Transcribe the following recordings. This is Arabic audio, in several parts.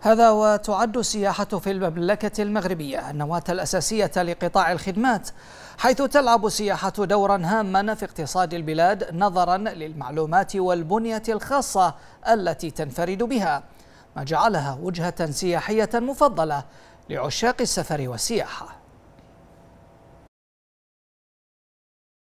هذا وتعد السياحة في المملكة المغربية النواة الأساسية لقطاع الخدمات حيث تلعب السياحة دورا هاما في اقتصاد البلاد نظرا للمعلومات والبنية الخاصة التي تنفرد بها ما جعلها وجهة سياحية مفضلة لعشاق السفر والسياحة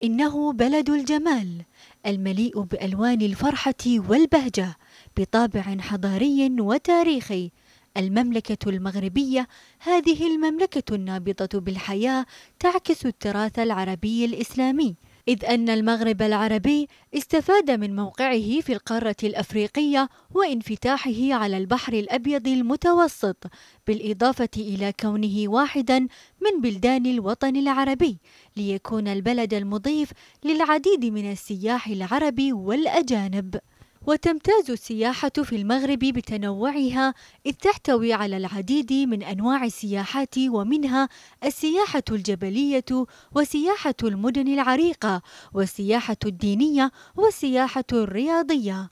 إنه بلد الجمال المليء بألوان الفرحة والبهجة بطابع حضاري وتاريخي المملكة المغربية هذه المملكة النابضة بالحياة تعكس التراث العربي الإسلامي إذ أن المغرب العربي استفاد من موقعه في القارة الأفريقية وانفتاحه على البحر الأبيض المتوسط بالإضافة إلى كونه واحدا من بلدان الوطن العربي ليكون البلد المضيف للعديد من السياح العرب والأجانب وتمتاز السياحة في المغرب بتنوعها إذ تحتوي على العديد من أنواع السياحات ومنها السياحة الجبلية وسياحة المدن العريقة والسياحة الدينية والسياحة الرياضية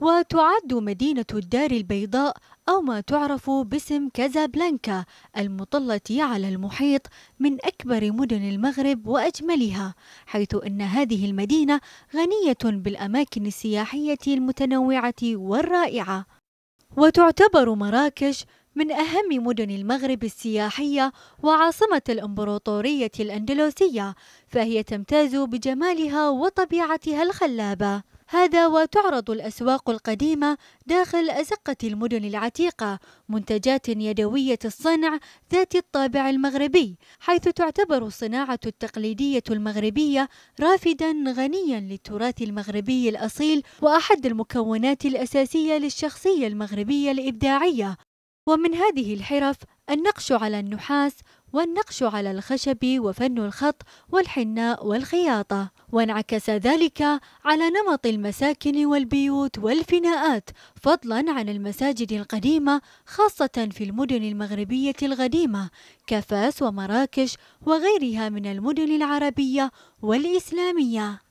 وتعد مدينة الدار البيضاء أو ما تعرف باسم كازابلانكا المطلة على المحيط من أكبر مدن المغرب وأجملها حيث أن هذه المدينة غنية بالأماكن السياحية المتنوعة والرائعة وتعتبر مراكش من أهم مدن المغرب السياحية وعاصمة الإمبراطورية الأندلسية فهي تمتاز بجمالها وطبيعتها الخلابة هذا وتعرض الأسواق القديمة داخل أزقة المدن العتيقة منتجات يدوية الصنع ذات الطابع المغربي حيث تعتبر الصناعة التقليدية المغربية رافدا غنيا للتراث المغربي الأصيل وأحد المكونات الأساسية للشخصية المغربية الإبداعية ومن هذه الحرف النقش على النحاس والنقش على الخشب وفن الخط والحناء والخياطة وانعكس ذلك على نمط المساكن والبيوت والفناءات فضلا عن المساجد القديمة خاصة في المدن المغربية القديمة كفاس ومراكش وغيرها من المدن العربية والإسلامية